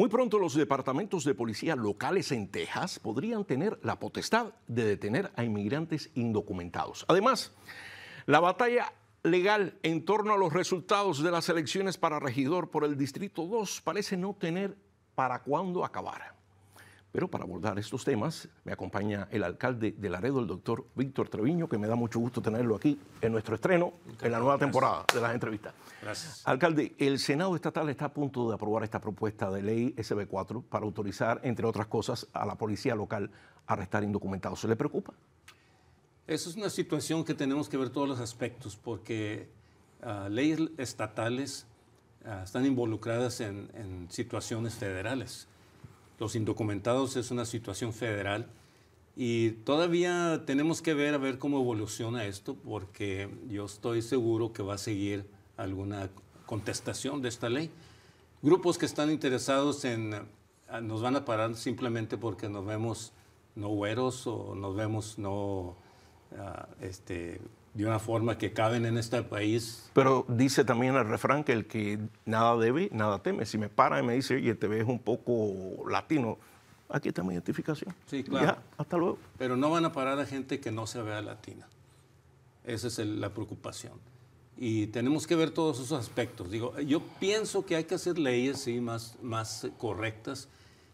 Muy pronto los departamentos de policía locales en Texas podrían tener la potestad de detener a inmigrantes indocumentados. Además, la batalla legal en torno a los resultados de las elecciones para regidor por el Distrito 2 parece no tener para cuándo acabar. Pero para abordar estos temas me acompaña el alcalde de Laredo, el doctor Víctor Treviño, que me da mucho gusto tenerlo aquí en nuestro estreno, en la nueva temporada de las entrevistas. Gracias. Alcalde, el Senado Estatal está a punto de aprobar esta propuesta de ley SB4 para autorizar, entre otras cosas, a la policía local a arrestar indocumentados. ¿Se le preocupa? Esa es una situación que tenemos que ver todos los aspectos, porque ah, leyes estatales ah, están involucradas en situaciones federales los indocumentados es una situación federal y todavía tenemos que ver a ver cómo evoluciona esto porque yo estoy seguro que va a seguir alguna contestación de esta ley. Grupos que están interesados en ah, nos van a parar simplemente porque nos vemos no hueros o nos vemos no ah, este, de una forma que caben en este país. Pero dice también el refrán que el que nada debe, nada teme. Si me para y me dice, oye, te ves un poco latino, aquí está mi identificación. Sí, claro. hasta luego. Pero no van a parar a gente que no se vea latina. Esa es la preocupación. Y tenemos que ver todos esos aspectos. Digo, yo pienso que hay que hacer leyes sí, más, correctas,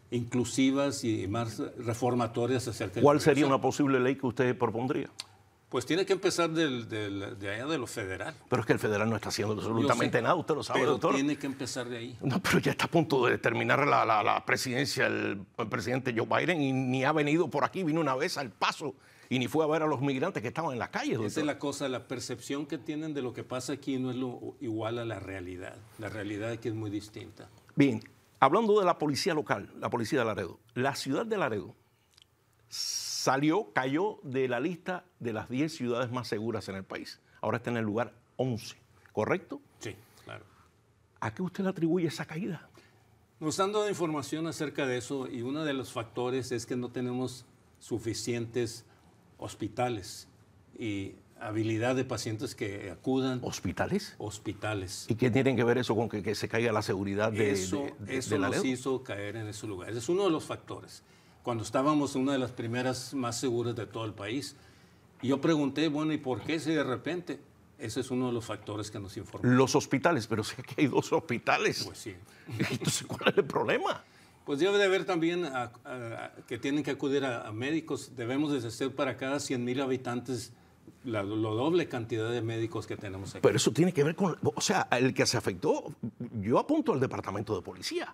inclusivas y más reformatorias acerca ¿Cuál sería una posible ley que usted propondría? Pues tiene que empezar de allá de lo federal. Pero es que el federal no está haciendo absolutamente nada, usted lo sabe, doctor. Tiene que empezar de ahí. No, pero ya está a punto de terminar la, presidencia el, presidente Joe Biden y ni ha venido por aquí, vino una vez al paso y ni fue a ver a los migrantes que estaban en las calles. Doctor. Esa es la cosa, la percepción que tienen de lo que pasa aquí no es lo, igual a la realidad. La realidad que es muy distinta. Bien, hablando de la policía local, la policía de Laredo, la ciudad de Laredo salió, cayó de la lista de las 10 ciudades más seguras en el país. Ahora está en el lugar 11, ¿correcto? Sí, claro. ¿A qué usted le atribuye esa caída? Nos han dado información acerca de eso y uno de los factores es que no tenemos suficientes hospitales y habilidad de pacientes que acudan. ¿Hospitales? Hospitales. ¿Y qué tienen que ver eso con que, se caiga la seguridad de Eso, de, eso nos hizo caer en ese lugar. Es uno de los factores cuando estábamos en una de las primeras más seguras de todo el país. Y yo pregunté, bueno, ¿y por qué si de repente? Ese es uno de los factores que nos informan. Los hospitales, pero sé que hay dos hospitales. Pues sí. Entonces, ¿cuál es el problema? Pues debe de haber también ah, ah, que tienen que acudir a, médicos. Debemos de hacer para cada 100 mil habitantes la, doble cantidad de médicos que tenemos aquí. Pero eso tiene que ver con, o sea, el que se afectó, yo apunto al departamento de policía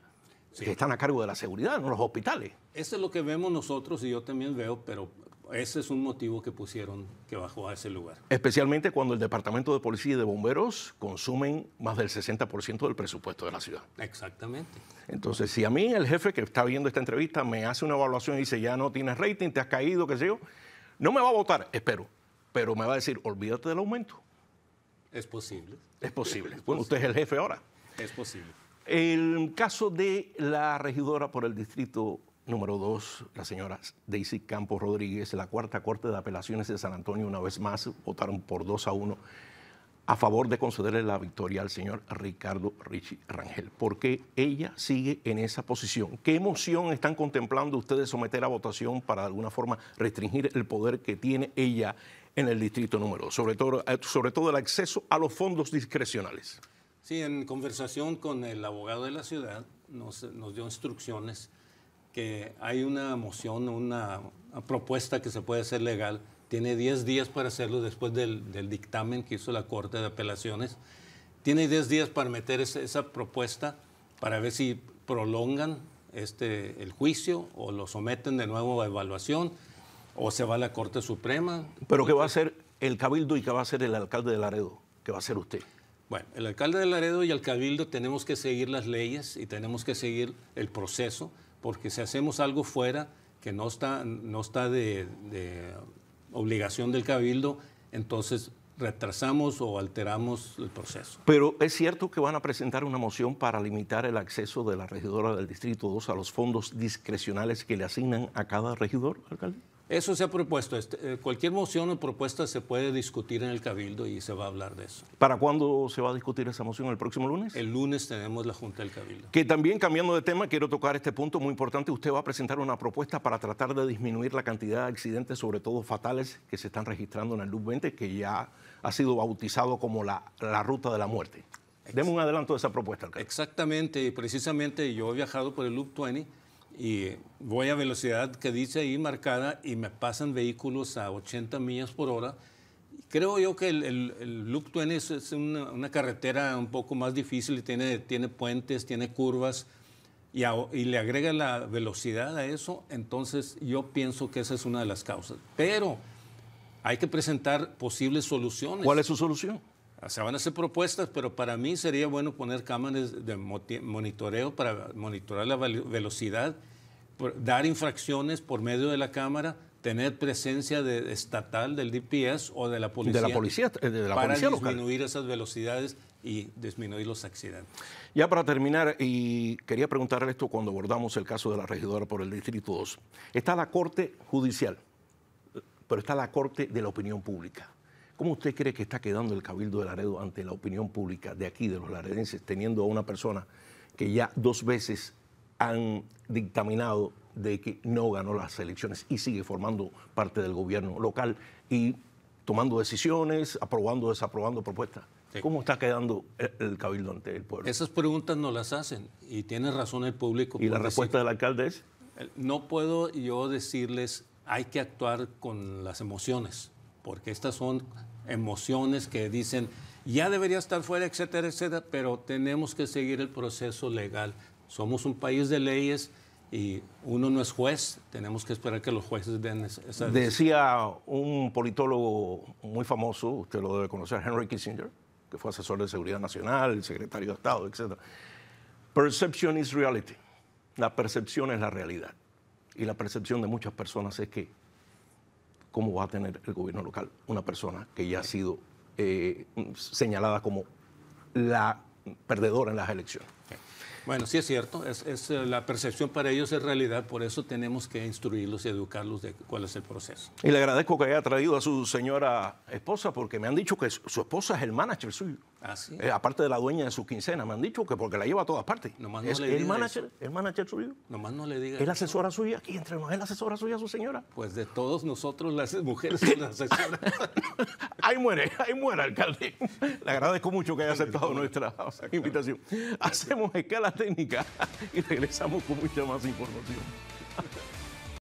que están a cargo de la seguridad, no los hospitales. Eso es lo que vemos nosotros y yo también veo, pero ese es un motivo que pusieron que bajó a ese lugar. Especialmente cuando el Departamento de Policía y de Bomberos consumen más del 60% del presupuesto de la ciudad. Exactamente. Entonces, si a mí el jefe que está viendo esta entrevista me hace una evaluación y dice, ya no tienes rating, te has caído, qué sé yo, no me va a votar, espero, pero me va a decir, olvídate del aumento. Es posible. Es posible. Bueno, usted es el jefe ahora. Es posible. El caso de la regidora por el distrito número 2, la señora Daisy Campos Rodríguez, la cuarta Corte de Apelaciones de San Antonio, una vez más votaron por 2 a 1 a favor de concederle la victoria al señor Ricardo Richie Rangel, porque ella sigue en esa posición. ¿Qué emoción están contemplando ustedes someter a votación para de alguna forma restringir el poder que tiene ella en el distrito número, sobre todo, sobre todo el acceso a los fondos discrecionales? en conversación con el abogado de la ciudad nos, dio instrucciones que hay una moción, una, propuesta que se puede hacer legal. Tiene 10 días para hacerlo después del, dictamen que hizo la Corte de Apelaciones. Tiene 10 días para meter esa propuesta para ver si prolongan este, el juicio o lo someten de nuevo a evaluación o se va a la Corte Suprema. Pero ¿qué va a hacer el Cabildo y qué va a hacer el alcalde de Laredo, ¿Qué va a hacer usted. Bueno, el alcalde de Laredo y el cabildo tenemos que seguir las leyes y tenemos que seguir el proceso, porque si hacemos algo fuera que no está, no está de, de obligación del cabildo, entonces retrasamos o alteramos el proceso. Pero es cierto que van a presentar una moción para limitar el acceso de la regidora del Distrito 2 a los fondos discrecionales que le asignan a cada regidor, alcalde. Eso se ha propuesto. Este, eh, cualquier moción o propuesta se puede discutir en el Cabildo y se va a hablar de eso. ¿Para cuándo se va a discutir esa moción? ¿El próximo lunes? El lunes tenemos la Junta del Cabildo. Que también, cambiando de tema, quiero tocar este punto muy importante. Usted va a presentar una propuesta para tratar de disminuir la cantidad de accidentes, sobre todo fatales, que se están registrando en el Loop 20, que ya ha sido bautizado como la, ruta de la muerte. Deme un adelanto de esa propuesta. Alcalde. Exactamente, precisamente yo he viajado por el Loop 20 y voy a velocidad que dice ahí marcada y me pasan vehículos a 80 millas por hora. Creo yo que el, el, el Loop 20 es, es una, una, carretera un poco más difícil, y tiene, tiene puentes, tiene curvas y, y le agrega la velocidad a eso, entonces yo pienso que esa es una de las causas. Pero hay que presentar posibles soluciones. ¿Cuál es su solución? se van a hacer propuestas, pero para mí sería bueno poner cámaras de monitoreo para monitorar la velocidad, dar infracciones por medio de la cámara, tener presencia estatal del DPS o de la policía, de la policía, eh, para disminuir esas velocidades y disminuir los accidentes. Ya para terminar, y quería preguntarle esto cuando abordamos el caso de la regidora por el Distrito 2. Está la Corte Judicial, eh, pero está la Corte de la Opinión Pública. ¿Cómo usted cree que está quedando el Cabildo de Laredo ante la opinión pública de aquí, de los laredenses, teniendo a una persona que ya dos veces han dictaminado de que no ganó las elecciones y sigue formando parte del gobierno local y tomando decisiones, aprobando, o desaprobando propuestas? ¿Cómo está quedando el, cabildo ante el pueblo? Esas preguntas no las hacen y tiene razón el público. ¿Y la respuesta del alcalde es? Eh, no puedo yo decirles, hay que actuar con las emociones, porque estas son emociones que dicen, ya debería estar fuera, etcétera, etcétera, pero tenemos que seguir el proceso legal. Somos un país de leyes y uno no es juez, tenemos que esperar que los jueces den esa... Decía un politólogo muy famoso, usted lo debe conocer, Henry Kissinger, que fue asesor de Seguridad Nacional, secretario de Estado, etcétera Perception is reality. La percepción es la realidad. Y la percepción de muchas personas es que cómo va a tener el gobierno local una persona que ya ha sido eh, señalada como la perdedora en las elecciones. Bueno, sí es cierto, eh, la percepción para ellos es realidad, por eso tenemos que instruirlos y educarlos de cuál es el proceso. Y le agradezco que haya traído a su señora esposa, porque me han dicho que su esposa es el manager suyo. Ah, eh, aparte de la dueña de su quincena, me han dicho que porque la lleva a todas partes. no le el, manager, el manager suyo. Nomás no le diga. Es la asesora suya, aquí entre es la asesora suya, su señora. Pues de todos nosotros, las mujeres son las asesoras. ahí muere, ahí muere, alcalde. Le agradezco mucho que haya aceptado nuestra invitación. Hacemos escala técnica y regresamos con mucha más información.